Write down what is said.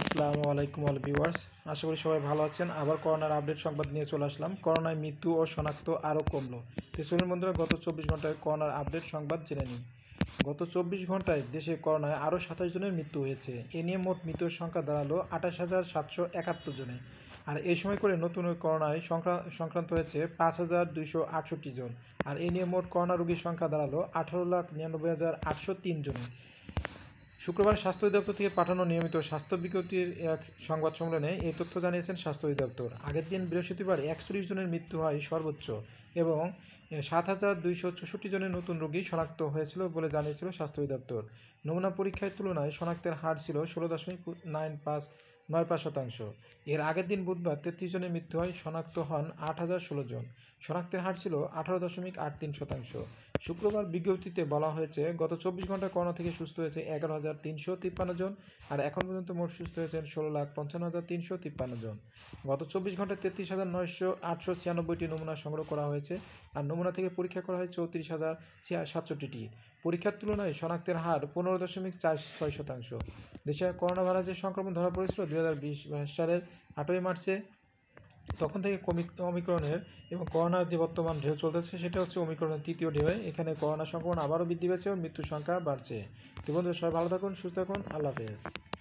আসসালামু আলাইকুম all viewers আশা করি সবাই ভালো আছেন আবার করোনার আপডেট সংবাদ নিয়ে চলে আসলাম করোনায় মৃত্যু ও শনাক্ত আরও কমলো চলুন বন্ধুরা গত চব্বিশ ঘন্টায় করোনার আপডেট সংবাদ জেনে নিই গত চব্বিশ ঘন্টায় দেশে করোনায় আরও সাতাশ জনের মৃত্যু হয়েছে এ নিয়ে মোট মৃত্যুর সংখ্যা দাঁড়ালো আঠাশ হাজার সাতশো একাত্তর জনে আর এই সময় করে নতুন ওই করোনায় সংক্রান্ত হয়েছে পাঁচ হাজার দুইশো আটষট্টি জন আর এ নিয়ে মোট করোনা রোগীর সংখ্যা দাঁড়ালো আঠারো লাখ নিরানব্বই হাজার আটশো তিন জনে শুক্রবার স্বাস্থ্য অধিদপ্তর থেকে পাঠানো নিয়মিত স্বাস্থ্য বিজ্ঞপ্তির এক সংবাদ সম্মেলনে এই তথ্য জানিয়েছেন স্বাস্থ্য অধিদপ্তর আগের দিন বৃহস্পতিবার একচল্লিশ জনের মৃত্যু হয় সর্বোচ্চ এবং সাত হাজার দুইশো চৌষট্টি জনের নতুন রোগী শনাক্ত হয়েছিল বলে জানিয়েছিল স্বাস্থ্য অধিদপ্তর নমুনা পরীক্ষার তুলনায় শনাক্তের হার ছিল ষোলো দশমিক নাইন পাঁচ নয় পাঁচ শতাংশ এর আগের দিন বুধবার তেত্রিশ জনের মৃত্যু হয় শনাক্ত হন আট হাজার ষোলো জন শনাক্তের হার ছিল আঠারো দশমিক আট তিন শতাংশ শুক্রবার বিজ্ঞপ্তিতে বলা হয়েছে গত চব্বিশ ঘন্টা করোনা থেকে সুস্থ হয়েছে এগারো হাজার তিনশো তিপ্পান্ন জন আর এখন পর্যন্ত মোট সুস্থ হয়েছেন ষোলো লাখ পঞ্চান্ন হাজার তিনশো তিপ্পান্ন জন গত চব্বিশ ঘন্টায় তেত্রিশ হাজার নয়শো আটশো ছিয়ানব্বইটি নমুনা সংগ্রহ করা হয়েছে আর নমুনা থেকে পরীক্ষা করা হয় চৌত্রিশ হাজার সাতষট্টিটি পরীক্ষার তুলনায় শনাক্তের হার পনেরো দশমিক চার ছয় শতাংশ দেশে করোনা ভাইরাসের সংক্রমণ ধরা পড়েছিল দু সালের আটই মার্চে তখন থেকে অমিক্রণের এবং করোনার যে বর্তমান ঢেউ চলতেছে সেটা হচ্ছে অমিক্রণের তৃতীয় ঢেউ এখানে করোনা সংক্রমণ আবারও বৃদ্ধি পেয়েছে এবং মৃত্যুর সংখ্যা বাড়ছে তো বন্ধুরা সবাই ভালো থাকুন সুস্থ থাকুন আল্লাহ হাফেজ